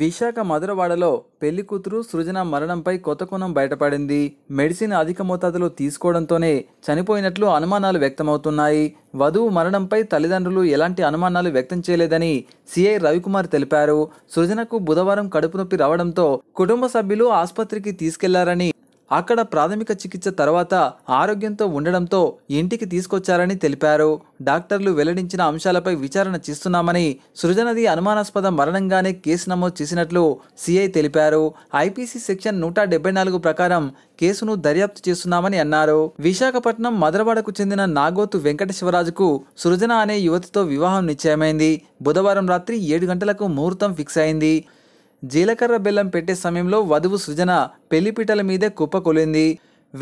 విశాఖ మధురవాడలో పెళ్లి కూతురు సృజన మరణంపై కొత్త కోణం బయటపడింది మెడిసిన్ అధిక మోతాదులో తీసుకోవడంతోనే చనిపోయినట్లు అనుమానాలు వ్యక్తమవుతున్నాయి వధువు మరణంపై తల్లిదండ్రులు ఎలాంటి అనుమానాలు వ్యక్తం చేయలేదని సిఐ రవికుమార్ తెలిపారు సృజనకు బుధవారం కడుపు నొప్పి రావడంతో కుటుంబ సభ్యులు ఆసుపత్రికి తీసుకెళ్లారని అక్కడ ప్రాథమిక చికిత్స తర్వాత ఆరోగ్యంతో ఉండడంతో ఇంటికి తీసుకొచ్చారని తెలిపారు డాక్టర్లు వెల్లడించిన అంశాలపై విచారణ చేస్తున్నామని సృజనది అనుమానాస్పద మరణంగానే కేసు నమోదు చేసినట్లు సిఐ తెలిపారు ఐపీసీ సెక్షన్ నూట డెబ్బై నాలుగు ప్రకారం కేసును దర్యాప్తు చేస్తున్నామని అన్నారు విశాఖపట్నం మదరవాడకు చెందిన నాగోతు శివరాజుకు సృజన అనే యువతితో వివాహం నిశ్చయమైంది బుధవారం రాత్రి ఏడు గంటలకు ముహూర్తం ఫిక్స్ అయింది జీలకర్ర బెల్లం పెట్టే సమయంలో వధువు సృజన పెళ్లిపీటల మీదే కుప్పకొలింది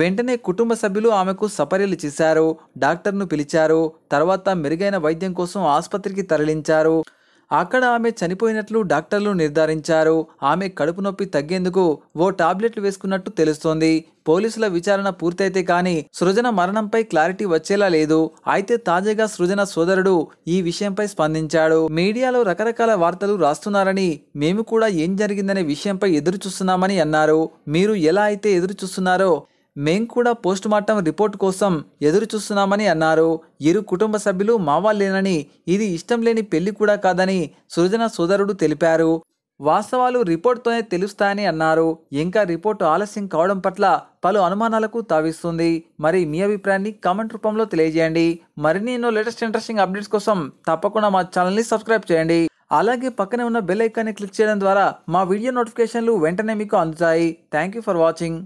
వెంటనే కుటుంబ సభ్యులు ఆమెకు సపర్యలు చేశారు డాక్టర్ను పిలిచారు తర్వాత మెరుగైన వైద్యం కోసం ఆసుపత్రికి తరలించారు అక్కడ ఆమె చనిపోయినట్లు డాక్టర్లు నిర్ధారించారు ఆమె కడుపు నొప్పి తగ్గేందుకు ఓ టాబ్లెట్లు వేసుకున్నట్టు తెలుస్తోంది పోలీసుల విచారణ పూర్తయితే కానీ సృజన మరణంపై క్లారిటీ వచ్చేలా లేదు అయితే తాజాగా సృజన సోదరుడు ఈ విషయంపై స్పందించాడు మీడియాలో రకరకాల వార్తలు రాస్తున్నారని మేము కూడా ఏం జరిగిందనే విషయంపై ఎదురు చూస్తున్నామని అన్నారు మీరు ఎలా అయితే ఎదురు చూస్తున్నారో మేం కూడా పోస్ట్ మార్టం రిపోర్ట్ కోసం ఎదురు చూస్తున్నామని అన్నారు ఇరు కుటుంబ సభ్యులు మావాళ్ళేనని ఇది ఇష్టం లేని పెళ్లి కూడా కాదని సృజన సోదరుడు తెలిపారు వాస్తవాలు రిపోర్ట్తోనే తెలుస్తాయని అన్నారు ఇంకా రిపోర్టు ఆలస్యం కావడం పట్ల పలు అనుమానాలకు తావిస్తుంది మరి మీ అభిప్రాయాన్ని కామెంట్ రూపంలో తెలియజేయండి మరిన్ని ఎన్నో లేటెస్ట్ ఇంట్రెస్టింగ్ అప్డేట్స్ కోసం తప్పకుండా మా ఛానల్ని సబ్స్క్రైబ్ చేయండి అలాగే పక్కనే ఉన్న బెల్ ఐకాన్ని క్లిక్ చేయడం ద్వారా మా వీడియో నోటిఫికేషన్లు వెంటనే మీకు అందుతాయి థ్యాంక్ యూ ఫర్ వాచింగ్